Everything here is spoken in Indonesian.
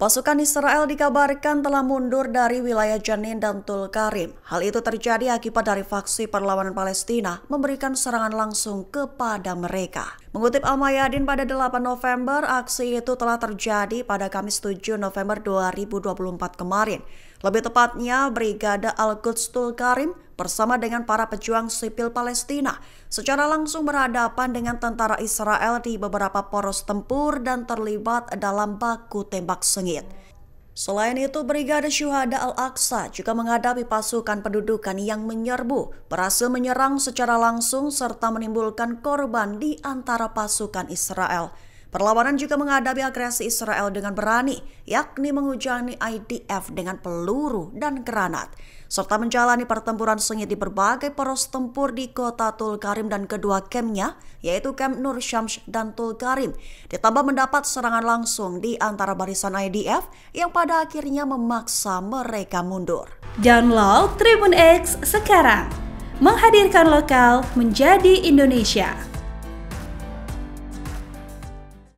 Pasukan Israel dikabarkan telah mundur dari wilayah Janin dan Tul Karim. Hal itu terjadi akibat dari faksi perlawanan Palestina memberikan serangan langsung kepada mereka. Mengutip Al-Mayadin pada 8 November, aksi itu telah terjadi pada Kamis 7 November 2024 kemarin. Lebih tepatnya, Brigada Al-Quds Tul Karim bersama dengan para pejuang sipil Palestina secara langsung berhadapan dengan tentara Israel di beberapa poros tempur dan terlibat dalam baku tembak sengit. Selain itu, Brigade Syuhada Al-Aqsa juga menghadapi pasukan pendudukan yang menyerbu, berhasil menyerang secara langsung serta menimbulkan korban di antara pasukan Israel. Perlawanan juga menghadapi agresi Israel dengan berani, yakni menghujani IDF dengan peluru dan granat, serta menjalani pertempuran sengit di berbagai poros tempur di kota Tulkarim dan kedua kemnya, yaitu kem Nur Syams dan Tulkarim, ditambah mendapat serangan langsung di antara barisan IDF yang pada akhirnya memaksa mereka mundur. Download Tribun X sekarang, menghadirkan lokal menjadi Indonesia.